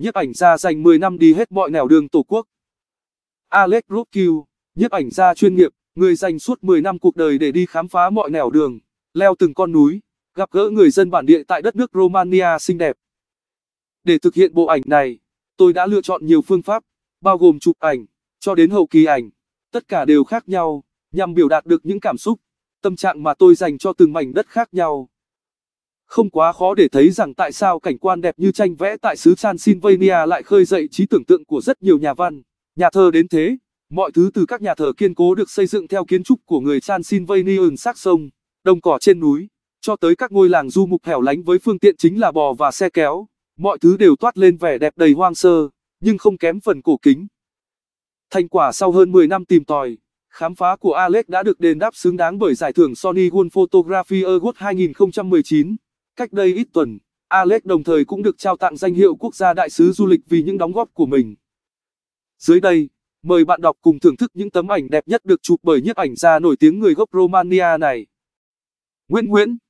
nhiếp ảnh gia dành 10 năm đi hết mọi nẻo đường tổ quốc. Alex Rothkill, nhiếp ảnh gia chuyên nghiệp, người dành suốt 10 năm cuộc đời để đi khám phá mọi nẻo đường, leo từng con núi, gặp gỡ người dân bản địa tại đất nước Romania xinh đẹp. Để thực hiện bộ ảnh này, tôi đã lựa chọn nhiều phương pháp, bao gồm chụp ảnh, cho đến hậu kỳ ảnh, tất cả đều khác nhau, nhằm biểu đạt được những cảm xúc, tâm trạng mà tôi dành cho từng mảnh đất khác nhau. Không quá khó để thấy rằng tại sao cảnh quan đẹp như tranh vẽ tại xứ Transylvania lại khơi dậy trí tưởng tượng của rất nhiều nhà văn, nhà thơ đến thế. Mọi thứ từ các nhà thờ kiên cố được xây dựng theo kiến trúc của người Transylvanian sát sông, đồng cỏ trên núi, cho tới các ngôi làng du mục hẻo lánh với phương tiện chính là bò và xe kéo. Mọi thứ đều toát lên vẻ đẹp đầy hoang sơ, nhưng không kém phần cổ kính. Thành quả sau hơn 10 năm tìm tòi, khám phá của Alex đã được đền đáp xứng đáng bởi giải thưởng Sony World Photography Award 2019. Cách đây ít tuần, Alex đồng thời cũng được trao tặng danh hiệu quốc gia đại sứ du lịch vì những đóng góp của mình. Dưới đây, mời bạn đọc cùng thưởng thức những tấm ảnh đẹp nhất được chụp bởi nhiếp ảnh gia nổi tiếng người gốc Romania này. Nguyễn Nguyễn